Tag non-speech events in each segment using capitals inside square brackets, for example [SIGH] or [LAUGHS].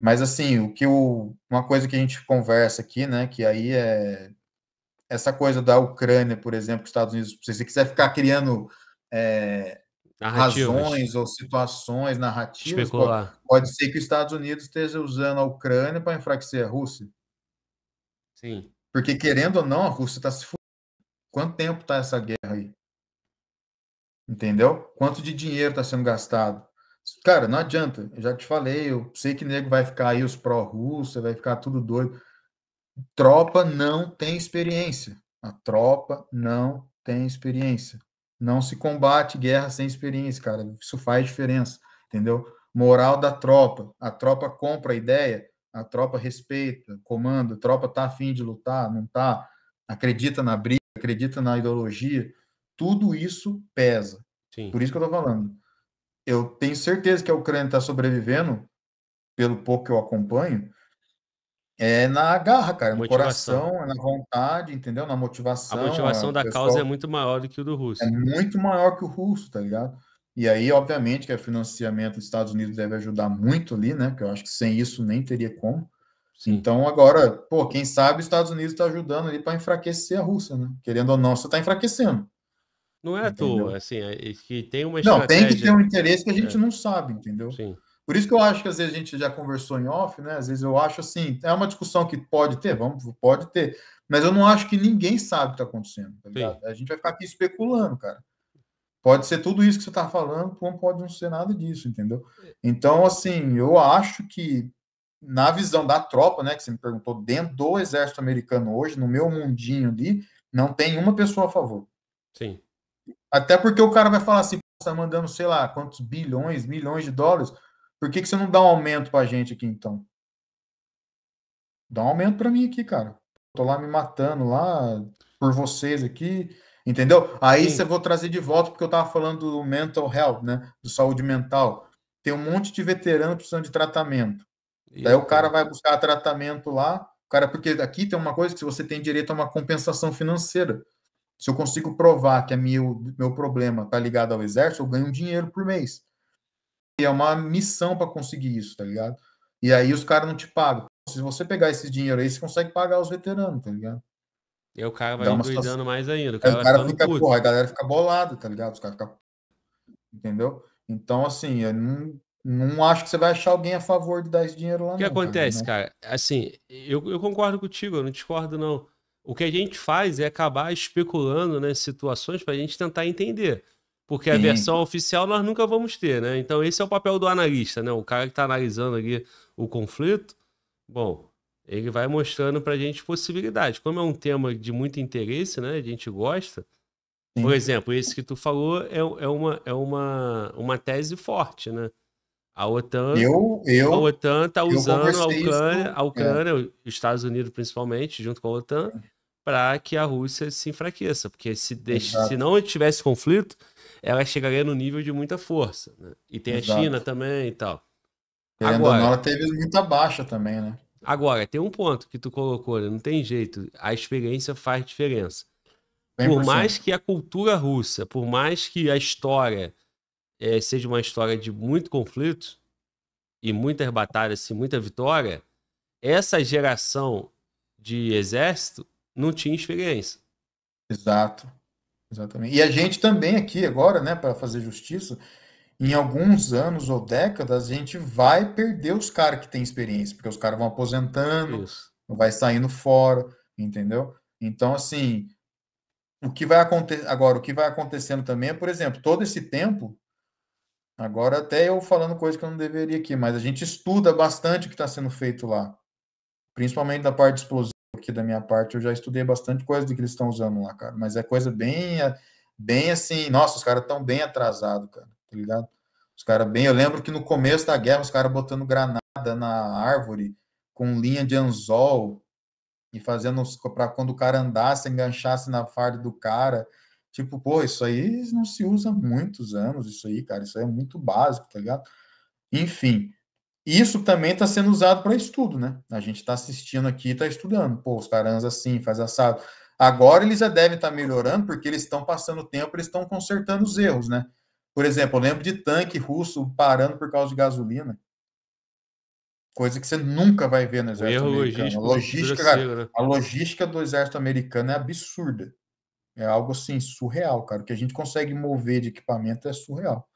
Mas assim, o que o, uma coisa que a gente conversa aqui, né, que aí é essa coisa da Ucrânia, por exemplo, os Estados Unidos, se você quiser ficar criando é, razões ou situações narrativas, Especular. pode, pode ser que os Estados Unidos esteja usando a Ucrânia para enfraquecer a Rússia. Sim. Porque querendo ou não, a Rússia está se fudendo. Quanto tempo está essa guerra aí? Entendeu? Quanto de dinheiro está sendo gastado? Cara, não adianta. Eu já te falei, eu sei que nego vai ficar aí os pró russos vai ficar tudo doido. Tropa não tem experiência. A tropa não tem experiência. Não se combate guerra sem experiência, cara. Isso faz diferença, entendeu? Moral da tropa. A tropa compra a ideia, a tropa respeita, comanda, a tropa tá afim de lutar, não tá, acredita na briga, acredita na ideologia. Tudo isso pesa. Sim. Por isso que eu tô falando eu tenho certeza que a Ucrânia está sobrevivendo, pelo pouco que eu acompanho, é na garra, cara, no motivação. coração, é na vontade, entendeu? Na motivação. A motivação é, da pessoal, causa é muito maior do que o do russo. É muito maior que o russo, tá ligado? E aí, obviamente, que o financiamento dos Estados Unidos deve ajudar muito ali, né? Que eu acho que sem isso nem teria como. Sim. Então, agora, pô, quem sabe os Estados Unidos estão tá ajudando ali para enfraquecer a Rússia, né? Querendo ou não, você está enfraquecendo. Não é entendeu? à toa, assim, é, que tem uma estratégia... Não, tem que ter um interesse que a gente é. não sabe, entendeu? Sim. Por isso que eu acho que às vezes a gente já conversou em off, né? Às vezes eu acho assim, é uma discussão que pode ter, vamos, pode ter, mas eu não acho que ninguém sabe o que está acontecendo, tá A gente vai ficar aqui especulando, cara. Pode ser tudo isso que você está falando, pode não ser nada disso, entendeu? Então, assim, eu acho que na visão da tropa, né, que você me perguntou, dentro do exército americano hoje, no meu mundinho ali, não tem uma pessoa a favor. Sim. Até porque o cara vai falar assim, está mandando, sei lá, quantos bilhões, milhões de dólares, por que, que você não dá um aumento para a gente aqui, então? Dá um aumento para mim aqui, cara. Tô lá me matando lá por vocês aqui, entendeu? Aí você vou trazer de volta, porque eu tava falando do mental health, né? Do saúde mental. Tem um monte de veterano precisando de tratamento. Isso. Daí o cara vai buscar tratamento lá, o cara, porque aqui tem uma coisa que você tem direito a uma compensação financeira. Se eu consigo provar que é meu, meu problema está ligado ao exército, eu ganho um dinheiro por mês. E é uma missão para conseguir isso, tá ligado? E aí os caras não te pagam. Se você pegar esse dinheiro aí, você consegue pagar os veteranos, tá ligado? E o cara vai endoidando mais ainda. O cara, o cara fica, porra, a galera fica bolada, tá ligado? Os caras ficam. Entendeu? Então, assim, eu não, não acho que você vai achar alguém a favor de dar esse dinheiro lá. O que não, acontece, cara? cara? Assim, eu, eu concordo contigo, eu não discordo, não. O que a gente faz é acabar especulando nas né, situações para a gente tentar entender. Porque a Sim. versão oficial nós nunca vamos ter, né? Então esse é o papel do analista, né? O cara que está analisando ali o conflito, bom, ele vai mostrando para a gente possibilidades. Como é um tema de muito interesse, né? A gente gosta. Sim. Por exemplo, esse que tu falou é, é, uma, é uma, uma tese forte, né? A OTAN, eu, eu, a OTAN tá usando a Ucrânia, isso, a é. Ucrânia, é. os Estados Unidos principalmente, junto com a OTAN, para que a Rússia se enfraqueça, porque se, se não tivesse conflito, ela chegaria no nível de muita força. Né? E tem Exato. a China também e tal. agora, ela teve muita baixa também, né? Agora, tem um ponto que tu colocou, né? não tem jeito, a experiência faz diferença. 100%. Por mais que a cultura russa, por mais que a história é, seja uma história de muito conflito e muitas batalhas e muita vitória, essa geração de exército não tinha experiência. Exato. Exatamente. E a gente também aqui agora, né, para fazer justiça, em alguns anos ou décadas, a gente vai perder os caras que têm experiência, porque os caras vão aposentando, Isso. vai saindo fora, entendeu? Então, assim, o que vai acontecer agora, o que vai acontecendo também é, por exemplo, todo esse tempo, agora até eu falando coisa que eu não deveria aqui, mas a gente estuda bastante o que está sendo feito lá, principalmente da parte explosiva aqui da minha parte, eu já estudei bastante coisa do que eles estão usando lá, cara. Mas é coisa bem, bem assim, nossa, os caras estão bem atrasados, cara, tá ligado? Os caras bem, eu lembro que no começo da guerra, os caras botando granada na árvore com linha de anzol e fazendo para quando o cara andasse, enganchasse na farda do cara. Tipo, pô, isso aí não se usa há muitos anos, isso aí, cara, isso aí é muito básico, tá ligado? Enfim, isso também está sendo usado para estudo, né? A gente está assistindo aqui e está estudando. Pô, os caras assim, faz assado. Agora eles já devem estar tá melhorando, porque eles estão passando tempo, eles estão consertando os erros, né? Por exemplo, eu lembro de tanque russo parando por causa de gasolina. Coisa que você nunca vai ver no exército Erro americano. a, né? logística, cara, né? a logística do exército americano é absurda. É algo assim, surreal, cara. O que a gente consegue mover de equipamento é surreal.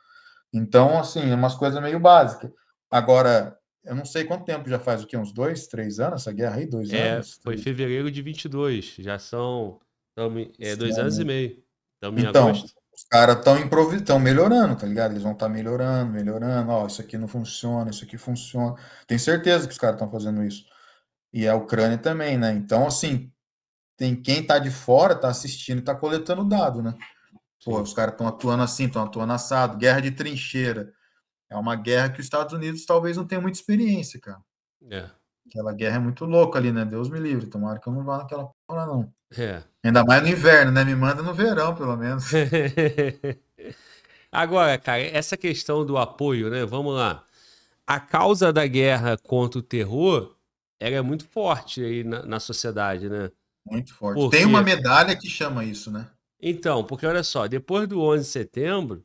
Então, assim, é umas coisas meio básicas. Agora, eu não sei quanto tempo já faz, o que, uns dois, três anos essa guerra aí? Dois é, anos? Foi três... fevereiro de 22, já são tamo, é, dois Sim. anos e meio. Tamo então, os caras estão improvisando, melhorando, tá ligado? Eles vão estar tá melhorando, melhorando, ó, isso aqui não funciona, isso aqui funciona. Tem certeza que os caras estão fazendo isso. E a Ucrânia também, né? Então, assim, tem quem tá de fora, tá assistindo e tá coletando dado, né? Pô, os caras estão atuando assim, estão atuando assado, guerra de trincheira. É uma guerra que os Estados Unidos talvez não tenha muita experiência, cara. É. Aquela guerra é muito louca ali, né? Deus me livre. Tomara que eu não vá naquela porra, não. É. Ainda mais no inverno, né? Me manda no verão, pelo menos. [LAUGHS] Agora, cara, essa questão do apoio, né? Vamos lá. A causa da guerra contra o terror, era é muito forte aí na, na sociedade, né? Muito forte. Porque... Tem uma medalha que chama isso, né? Então, porque olha só, depois do 11 de setembro,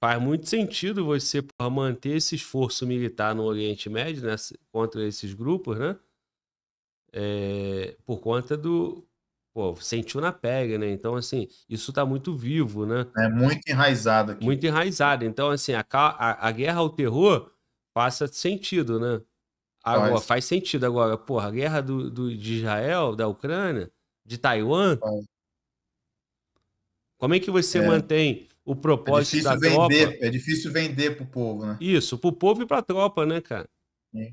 faz muito sentido você porra, manter esse esforço militar no Oriente Médio né, contra esses grupos, né? É, por conta do. Pô, sentiu na pele, né? Então, assim, isso tá muito vivo, né? É muito enraizado aqui. Muito enraizado. Então, assim, a, a, a guerra ao terror passa sentido, né? Agora, faz, faz sentido. Agora, porra, a guerra do, do, de Israel, da Ucrânia, de Taiwan. Faz. Como é que você é. mantém o é propósito é da vender, tropa. É difícil vender para o povo, né? Isso, para o povo e para a tropa, né, cara? Sim. É.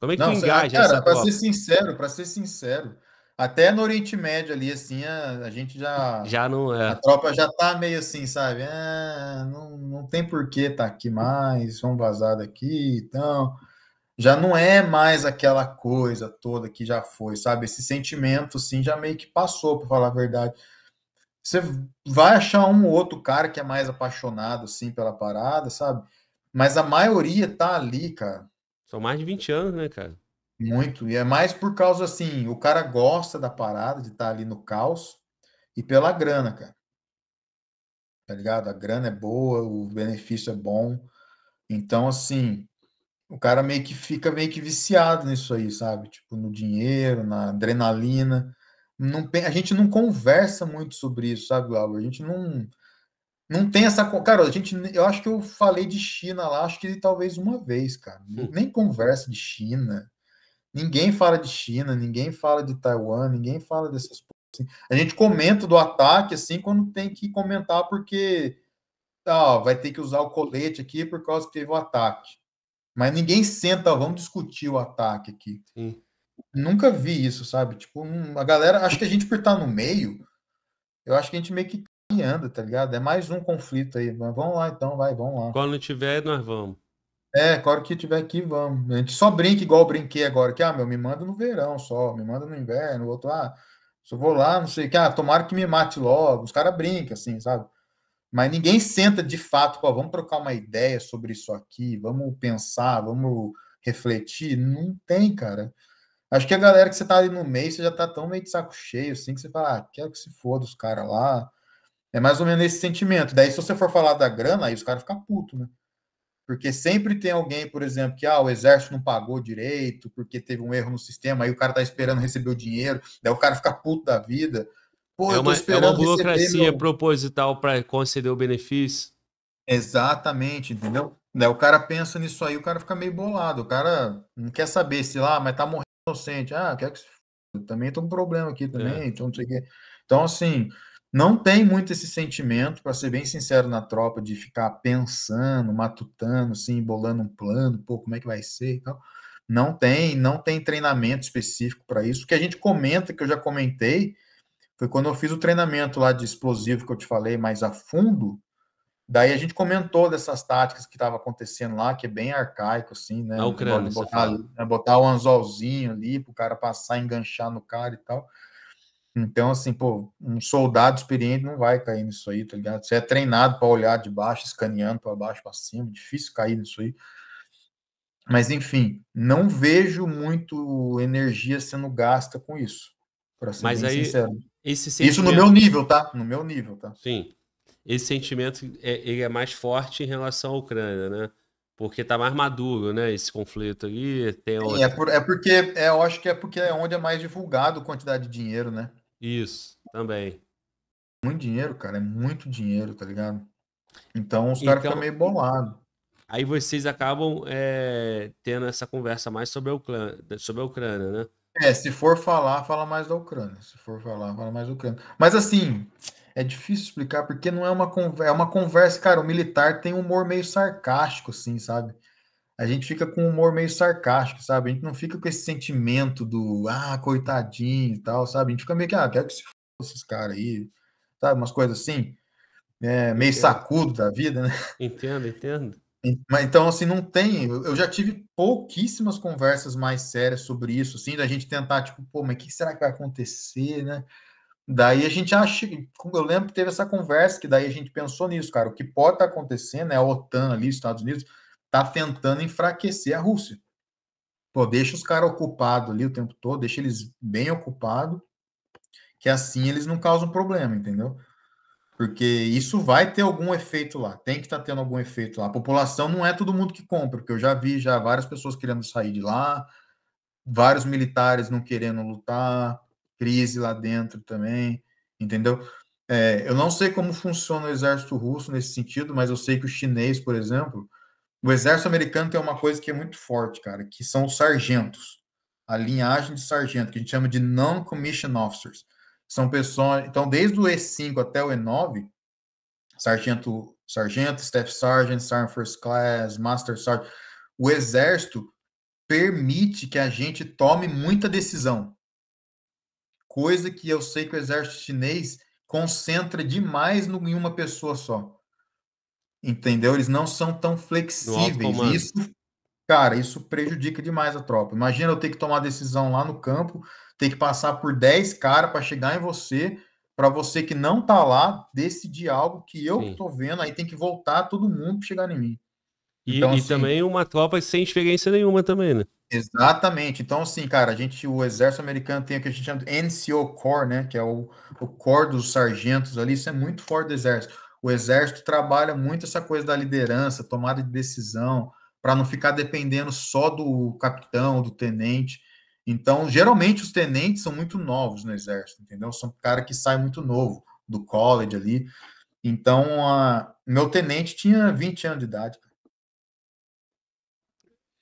Como é que Não, engaja ah, cara, essa pra ser sincero, para ser sincero, até no Oriente Médio ali, assim, a, a, gente já. Já não é. A tropa já tá meio assim, sabe? É, não, não tem porquê tá aqui mais, vamos vazar daqui, então. Já não é mais aquela coisa toda que já foi, sabe? Esse sentimento, assim, já meio que passou, para falar a verdade. Você vai achar um ou outro cara que é mais apaixonado, assim, pela parada, sabe? Mas a maioria tá ali, cara. São mais de 20 anos, né, cara? Muito. E é mais por causa, assim, o cara gosta da parada, de estar tá ali no caos, e pela grana, cara. Tá ligado? A grana é boa, o benefício é bom. Então, assim, o cara meio que fica meio que viciado nisso aí, sabe? Tipo, no dinheiro, na adrenalina não, a gente não conversa muito sobre isso, sabe, Glauber? A gente não não tem essa. Cara, a gente, eu acho que eu falei de China lá, acho que talvez uma vez, cara. Hum. Nem conversa de China. Ninguém fala de China, ninguém fala de Taiwan, ninguém fala dessas coisas. Assim. A gente comenta do ataque assim quando tem que comentar, porque ah, vai ter que usar o colete aqui por causa que teve o ataque. Mas ninguém senta, vamos discutir o ataque aqui nunca vi isso, sabe? Tipo, hum, a galera, acho que a gente por estar tá no meio, eu acho que a gente meio que tá anda, tá ligado? É mais um conflito aí. Mas vamos lá então, vai, vamos lá. Quando tiver, nós vamos. É, claro que tiver aqui, vamos. A gente só brinca igual eu brinquei agora, que ah, meu, me manda no verão só, me manda no inverno, o outro, ah, eu vou lá, não sei o que, ah, tomara que me mate logo. Os caras brincam, assim, sabe? Mas ninguém senta de fato, pô, vamos trocar uma ideia sobre isso aqui, vamos pensar, vamos refletir. Não tem, cara. Acho que a galera que você tá ali no meio, você já tá tão meio de saco cheio, assim, que você fala, ah, quero que se foda os caras lá. É mais ou menos esse sentimento. Daí, se você for falar da grana, aí os caras ficam putos, né? Porque sempre tem alguém, por exemplo, que ah, o exército não pagou direito, porque teve um erro no sistema, aí o cara tá esperando receber o dinheiro, daí o cara fica puto da vida. Pô, é uma, é uma burocracia meu... proposital para conceder o benefício. Exatamente, entendeu? Daí o cara pensa nisso aí, o cara fica meio bolado, o cara não quer saber se lá, ah, mas tá morrendo inocente. Ah, quer que eu também tô com problema aqui é. também, é. então não sei o quê. Então, assim, não tem muito esse sentimento, para ser bem sincero, na tropa, de ficar pensando, matutando, assim, bolando um plano, pô, como é que vai ser e tal. Não tem, não tem treinamento específico para isso. O que a gente comenta, que eu já comentei, foi quando eu fiz o treinamento lá de explosivo que eu te falei mais a fundo, Daí a gente comentou dessas táticas que estava acontecendo lá, que é bem arcaico, assim, né? Na Ucrânia, botar, né? botar o um anzolzinho ali para o cara passar, enganchar no cara e tal. Então, assim, pô, um soldado experiente não vai cair nisso aí, tá ligado? Você é treinado para olhar de baixo, escaneando para baixo, para cima, difícil cair nisso aí. Mas, enfim, não vejo muito energia sendo gasta com isso. Mas aí, sincero. Esse sentimento... Isso no meu nível, tá? No meu nível, tá? Sim esse sentimento é, ele é mais forte em relação à Ucrânia, né? Porque tá mais maduro, né? Esse conflito ali. Tem Sim, é, por, é, porque é, eu acho que é porque é onde é mais divulgado a quantidade de dinheiro, né? Isso, também. Muito dinheiro, cara, é muito dinheiro, tá ligado? Então os caras então, ficam meio bolados. Aí vocês acabam é, tendo essa conversa mais sobre a Ucrânia, sobre a Ucrânia né? É, se for falar, fala mais da Ucrânia. Se for falar, fala mais da Ucrânia. Mas assim, é difícil explicar porque não é uma conversa, é uma conversa, cara, o militar tem um humor meio sarcástico assim, sabe? A gente fica com um humor meio sarcástico, sabe? A gente não fica com esse sentimento do ah, coitadinho e tal, sabe? A gente fica meio que ah, quero que se fosse esses caras aí, sabe, umas coisas assim, é, meio entendo. sacudo da vida, né? [LAUGHS] Entendo, entendo. Mas então, assim, não tem. Eu já tive pouquíssimas conversas mais sérias sobre isso, assim, da gente tentar, tipo, pô, mas o que será que vai acontecer, né? Daí a gente acha, eu lembro que teve essa conversa, que daí a gente pensou nisso, cara. O que pode estar tá acontecendo é a OTAN ali, Estados Unidos, tá tentando enfraquecer a Rússia. Pô, deixa os caras ocupados ali o tempo todo, deixa eles bem ocupados, que assim eles não causam problema, entendeu? Porque isso vai ter algum efeito lá, tem que estar tá tendo algum efeito lá. A população não é todo mundo que compra, porque eu já vi já várias pessoas querendo sair de lá, vários militares não querendo lutar crise lá dentro também, entendeu? É, eu não sei como funciona o exército russo nesse sentido, mas eu sei que o chinês, por exemplo, o exército americano tem uma coisa que é muito forte, cara, que são os sargentos, a linhagem de sargento, que a gente chama de non-commissioned officers. São pessoas, então, desde o E5 até o E9, sargento, sargento, staff sergeant, sergeant first class, master sergeant, o exército permite que a gente tome muita decisão coisa que eu sei que o exército chinês concentra demais no, em uma pessoa só. Entendeu? Eles não são tão flexíveis. Isso, cara, isso prejudica demais a tropa. Imagina eu ter que tomar decisão lá no campo, ter que passar por 10 caras para chegar em você, para você que não tá lá decidir algo que eu Sim. tô vendo, aí tem que voltar todo mundo para chegar em mim. E, então, e assim, também uma tropa sem experiência nenhuma também, né? Exatamente. Então, assim, cara, a gente, o exército americano tem o que a gente chama de NCO Corps, né? Que é o, o Corps dos sargentos ali, isso é muito forte do exército. O exército trabalha muito essa coisa da liderança, tomada de decisão, para não ficar dependendo só do capitão, do tenente. Então, geralmente os tenentes são muito novos no exército, entendeu? São cara que sai muito novo do college ali. Então, a, meu tenente tinha 20 anos de idade, cara.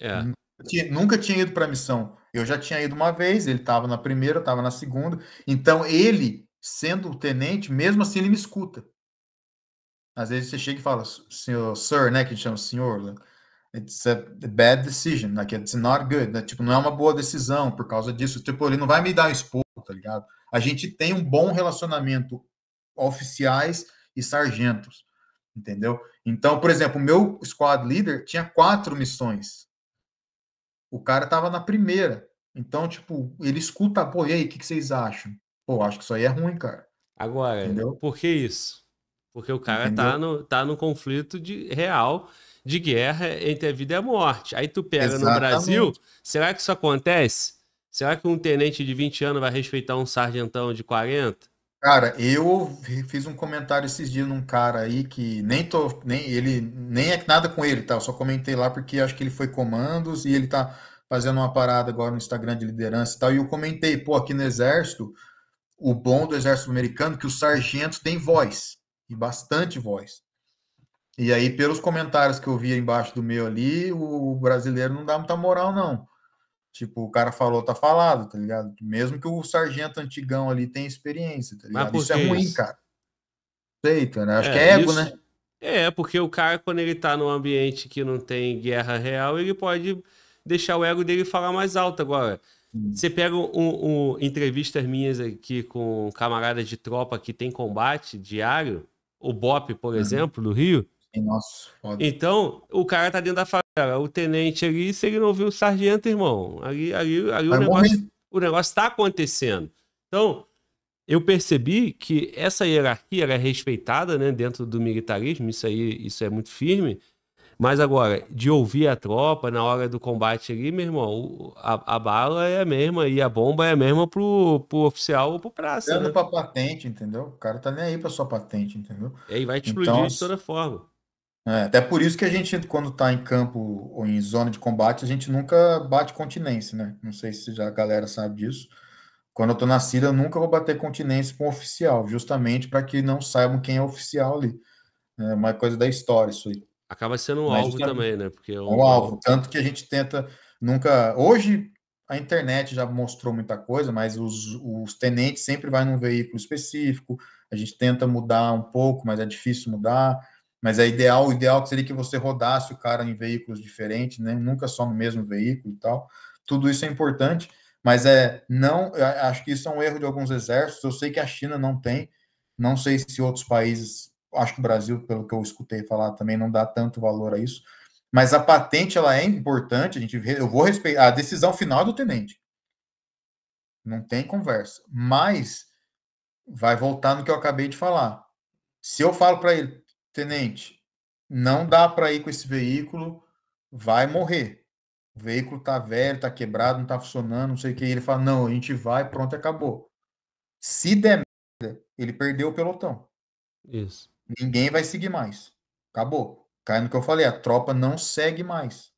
É. nunca tinha ido para a missão. Eu já tinha ido uma vez, ele estava na primeira, estava na segunda. Então, ele, sendo tenente, mesmo assim ele me escuta. Às vezes você chega e fala, senhor, sir, né, que chama senhor, né? it's a bad decision, like it's not good, né? tipo, não é uma boa decisão por causa disso, tipo, ele não vai me dar expulso, tá ligado? A gente tem um bom relacionamento oficiais e sargentos, entendeu? Então, por exemplo, o meu squad leader tinha quatro missões, o cara tava na primeira. Então, tipo, ele escuta, pô, e aí, o que, que vocês acham? Pô, acho que isso aí é ruim, cara. Agora, Entendeu? por que isso? Porque o cara tá no, tá no conflito de real de guerra entre a vida e a morte. Aí tu pega Exatamente. no Brasil, será que isso acontece? Será que um tenente de 20 anos vai respeitar um sargentão de 40? Cara, eu fiz um comentário esses dias num cara aí que nem tô, nem ele, nem é nada com ele, tá? Eu só comentei lá porque acho que ele foi comandos e ele tá fazendo uma parada agora no Instagram de liderança e tal. E eu comentei, pô, aqui no Exército, o bom do Exército Americano é que os sargentos têm voz, e bastante voz. E aí, pelos comentários que eu via embaixo do meu ali, o brasileiro não dá muita moral, não. Tipo, o cara falou, tá falado, tá ligado? Mesmo que o sargento antigão ali tenha experiência, tá ligado? Isso é ruim, isso? cara. Feito, né? Acho é, que é ego, isso... né? É, porque o cara, quando ele tá num ambiente que não tem guerra real, ele pode deixar o ego dele falar mais alto. Agora, hum. você pega um, um, entrevistas minhas aqui com camaradas de tropa que tem combate diário, o BOP, por uhum. exemplo, do Rio. Nossa, foda. Então, o cara tá dentro da Cara, o tenente ali, se ele não viu o sargento, irmão, ali, ali, ali o, negócio, o negócio está acontecendo. Então, eu percebi que essa hierarquia era respeitada né, dentro do militarismo, isso aí isso é muito firme. Mas agora, de ouvir a tropa na hora do combate ali, meu irmão, a, a bala é a mesma e a bomba é a mesma pro, pro oficial ou pro praça. Dando né? pra patente, entendeu? O cara tá nem aí pra sua patente, entendeu? E aí vai te então, explodir de toda forma. É, até por isso que a gente, quando está em campo ou em zona de combate, a gente nunca bate continência, né? Não sei se a galera sabe disso. Quando eu estou na Cira, eu nunca vou bater continência com um oficial, justamente para que não saibam quem é oficial ali. É uma coisa da história isso aí. Acaba sendo um Mas alvo também, né? Porque é um... um alvo. Tanto que a gente tenta nunca. Hoje, a internet já mostrou muita coisa, mas os, os, tenentes sempre vai num veículo específico. A gente tenta mudar um pouco, mas é difícil mudar. Mas é ideal, o ideal é seria que você rodasse o cara em veículos diferentes, né? nunca só no mesmo veículo e tal. Tudo isso é importante, mas é não, acho que isso é um erro de alguns exércitos. Eu sei que a China não tem, não sei se outros países, acho que o Brasil, pelo que eu escutei falar, também não dá tanto valor a isso. Mas a patente ela é importante, a gente eu vou respeitar a decisão final é do tenente. Não tem conversa, mas vai voltar no que eu acabei de falar. Se eu falo para ele, tenente, não dá para ir com esse veículo, vai morrer. O veículo tá velho, tá quebrado, não tá funcionando, não sei o que. E ele fala, não, a gente vai, pronto, acabou. Se der merda, ele perdeu o pelotão. Isso. Ninguém vai seguir mais. Acabou. Caindo no que eu falei, a tropa não segue mais.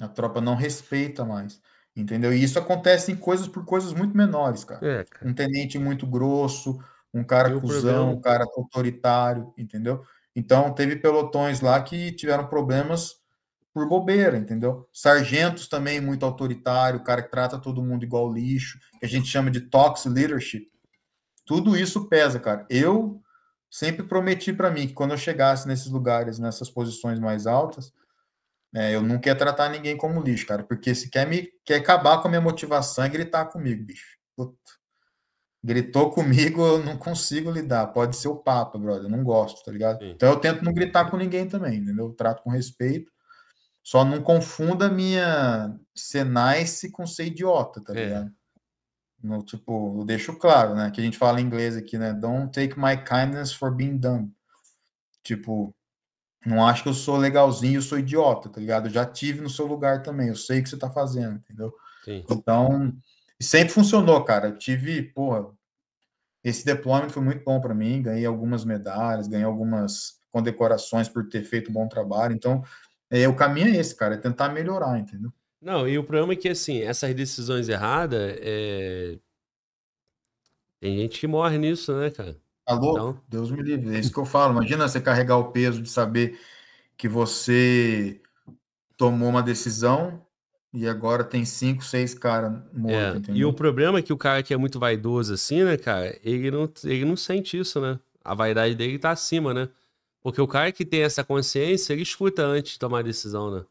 A tropa não respeita mais. Entendeu? E isso acontece em coisas por coisas muito menores, cara. É, cara. Um tenente muito grosso, um cara cuzão, um cara autoritário, entendeu? Então, teve pelotões lá que tiveram problemas por bobeira, entendeu? Sargentos também muito autoritário, o cara que trata todo mundo igual lixo, que a gente chama de toxic leadership. Tudo isso pesa, cara. Eu sempre prometi para mim que quando eu chegasse nesses lugares, nessas posições mais altas, é, eu não quer tratar ninguém como lixo, cara, porque se quer me quer acabar com a minha motivação e é gritar comigo, bicho. Puta. Gritou comigo, eu não consigo lidar. Pode ser o Papa, brother. Eu não gosto, tá ligado? Sim. Então eu tento não gritar com ninguém também, entendeu? Eu trato com respeito. Só não confunda minha ser nice com ser idiota, tá é. ligado? É. No, tipo, eu deixo claro, né? Que a gente fala em inglês aqui, né? Don't take my kindness for being dumb. Tipo, não acho que eu sou legalzinho, eu sou idiota, tá ligado? Eu já tive no seu lugar também, eu sei o que você tá fazendo, entendeu? Sim. Então, sempre funcionou, cara. Eu tive, porra, esse deployment foi muito bom para mim, ganhei algumas medalhas, ganhei algumas condecorações por ter feito um bom trabalho. Então, é, o caminho é esse, cara, é tentar melhorar, entendeu? Não, e o problema é que, assim, essas decisões erradas, é... tem gente que morre nisso, né, cara? Alô? Tá então... Deus me livre, é isso que eu falo. Imagina você carregar o peso de saber que você tomou uma decisão e agora tem cinco, seis caras mortos. É. E o problema é que o cara que é muito vaidoso assim, né, cara, ele não, ele não sente isso, né? A vaidade dele tá acima, né? Porque o cara que tem essa consciência, ele escuta antes de tomar decisão, né?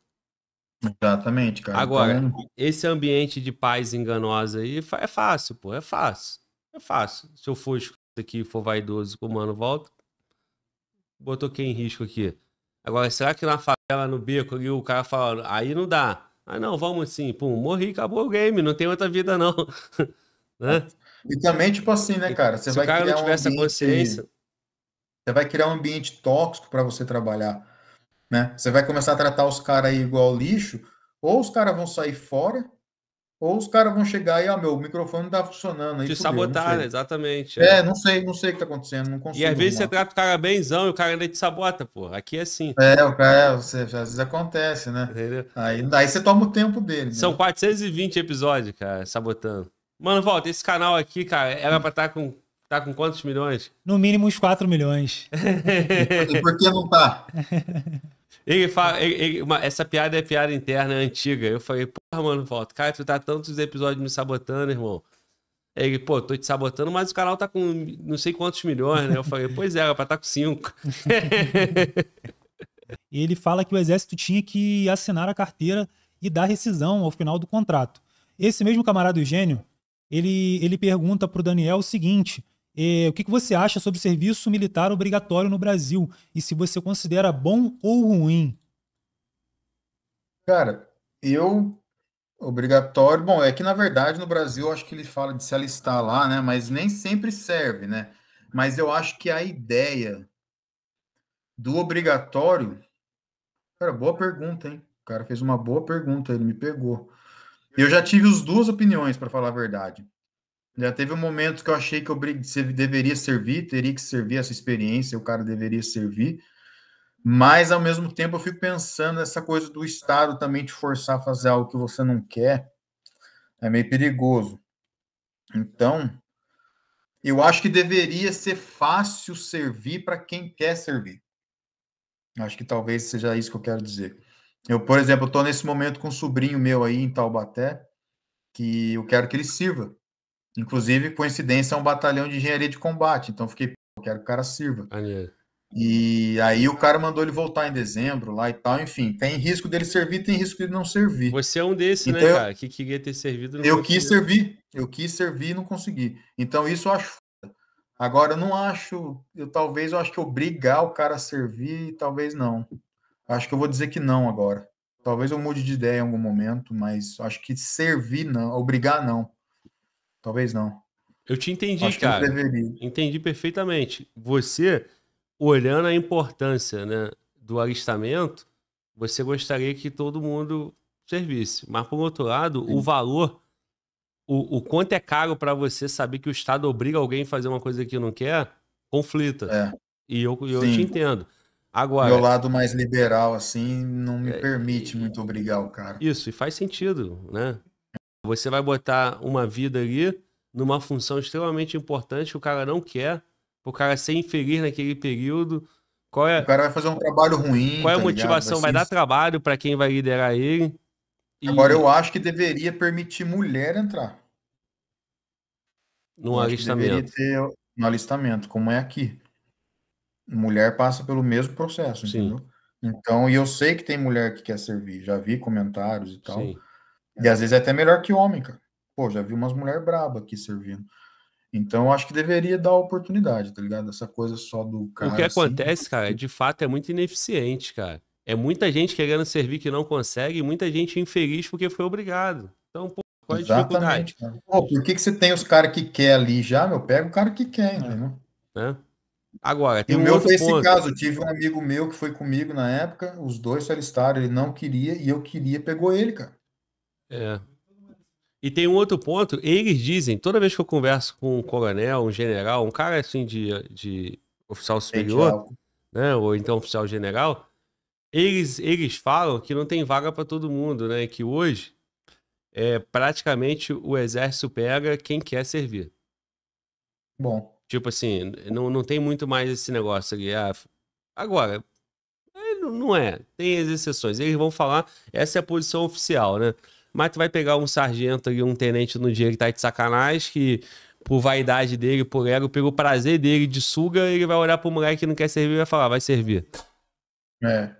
Exatamente, cara. Agora, então... esse ambiente de paz enganosa aí é fácil, pô, é fácil. É fácil. Se eu for aqui for vaidoso com o mano volta, botou quem em risco aqui. Agora, será que na favela, no beco ali, o cara fala, aí não dá. Ah, não, vamos assim, pum, morri, acabou o game, não tem outra vida, não. [LAUGHS] né? E também, tipo assim, né, cara? Você Se vai o cara criar não tivesse um ambiente, consciência. Você vai criar um ambiente tóxico para você trabalhar. Né? Você vai começar a tratar os caras igual lixo, ou os caras vão sair fora, ou os caras vão chegar e, ah, meu, o microfone não tá funcionando. Aí Te sabotar, exatamente. É. é. não sei, não sei o que tá acontecendo, não consigo. E às vezes você trata o cara bemzão e o cara ainda te sabota, pô. Aqui é assim. É, o cara, é, você, às vezes acontece, né? Entendeu? Aí, aí você toma o tempo dele. São né? 420 episódios, cara, sabotando. Mano, volta, esse canal aqui, cara, era pra estar tá com Tá com quantos milhões? No mínimo uns 4 milhões. [LAUGHS] e por que não tá? [LAUGHS] Ele fala, ele, ele, uma, essa piada é piada interna, é antiga. Eu falei, porra, mano, volta. Cara, tu tá tantos episódios me sabotando, irmão. Ele, pô, tô te sabotando, mas o canal tá com não sei quantos milhões, né? Eu falei, pois é, para tá com cinco. [LAUGHS] E ele fala que o exército tinha que assinar a carteira e dar rescisão ao final do contrato. Esse mesmo camarada Eugênio, ele, ele pergunta pro Daniel o seguinte: eh, o que, que você acha sobre o serviço militar obrigatório no Brasil e se você considera bom ou ruim? Cara, eu Obrigatório. Bom, é que na verdade no Brasil acho que ele fala de se alistar lá, né? Mas nem sempre serve, né? Mas eu acho que a ideia do obrigatório. Cara, boa pergunta, hein? O cara fez uma boa pergunta, ele me pegou. Eu já tive as duas opiniões, para falar a verdade. Já teve um momento que eu achei que eu deveria servir, teria que servir essa experiência, o cara deveria servir, mas ao mesmo tempo eu fico pensando essa coisa do Estado também te forçar a fazer algo que você não quer, é meio perigoso. Então, eu acho que deveria ser fácil servir para quem quer servir. Acho que talvez seja isso que eu quero dizer. Eu, por exemplo, estou nesse momento com um sobrinho meu aí em Taubaté, que eu quero que ele sirva. Inclusive, coincidência, é um batalhão de engenharia de combate. Então, fiquei, quero que o cara sirva. Aliás. E aí o cara mandou ele voltar em dezembro lá e tal, enfim. Tem risco dele servir, tem risco dele não servir. Você é um desses, né, então, né, cara? Que queria ter servido. eu quis servir, eu quis servir e não consegui. Então isso eu acho. Agora eu não acho, eu talvez eu acho que obrigar o cara a servir, talvez não. Acho que eu vou dizer que não agora. Talvez eu mude de ideia em algum momento, mas acho que servir não, obrigar não. Talvez não. Eu te entendi, Acho cara. Entendi perfeitamente. Você, olhando a importância né, do alistamento, você gostaria que todo mundo servisse. Mas, por outro lado, Sim. o valor, o, o, quanto é caro para você saber que o Estado obriga alguém a fazer uma coisa que não quer, conflita. É. E eu, eu te entendo. Agora, Meu lado mais liberal, assim, não me é, permite muito obrigar o cara. Isso, e faz sentido, né? Você vai botar uma vida ali numa função extremamente importante que o cara não quer, o cara ser infeliz naquele período. Qual é... O cara vai fazer um trabalho ruim. Qual é a tá motivação? Vai, assim, dar trabalho para quem vai liderar ele. E... Agora, eu acho que deveria permitir mulher entrar. No alistamento. Ter... no alistamento, como é aqui. Mulher passa pelo mesmo processo, Sim. entendeu? Então, e eu sei que tem mulher que quer servir, já vi comentários e tal. Sim. E às vezes é até melhor que homem, cara. Pô, já vi umas mulheres braba aqui servindo. Então, acho que deveria dar oportunidade, tá ligado? Essa coisa só do cara. O que assim... acontece, cara, de fato é muito ineficiente, cara. É muita gente querendo servir que não consegue, e muita gente infeliz porque foi obrigado. Então, pô, qual é a Exatamente, dificuldade? Cara. Pô, por que, que você tem os caras que quer ali já, meu? Pega o cara que quer, é. entendeu? É. Agora, tem e o meu foi esse ponto. caso. tive um amigo meu que foi comigo na época, os dois se alistaram, ele não queria e eu queria, pegou ele, cara. É. E tem um outro ponto, eles dizem, toda vez que eu converso com um coronel, um general, um cara assim de, de oficial superior, né, ou então oficial general, eles, eles falam que não tem vaga para todo mundo, né? Que hoje é praticamente o exército pega quem quer servir. Bom. Tipo assim, não, não tem muito mais esse negócio ali. Ah, agora, é, não é. Tem as exceções. Eles vão falar, essa é a posição oficial, né? mas tu vai pegar um sargento ali, um tenente no dia que tá de sacanagem, que por vaidade dele, por ego, pelo prazer dele de suga, ele vai olhar pro moleque que não quer servir e vai falar, vai servir. É.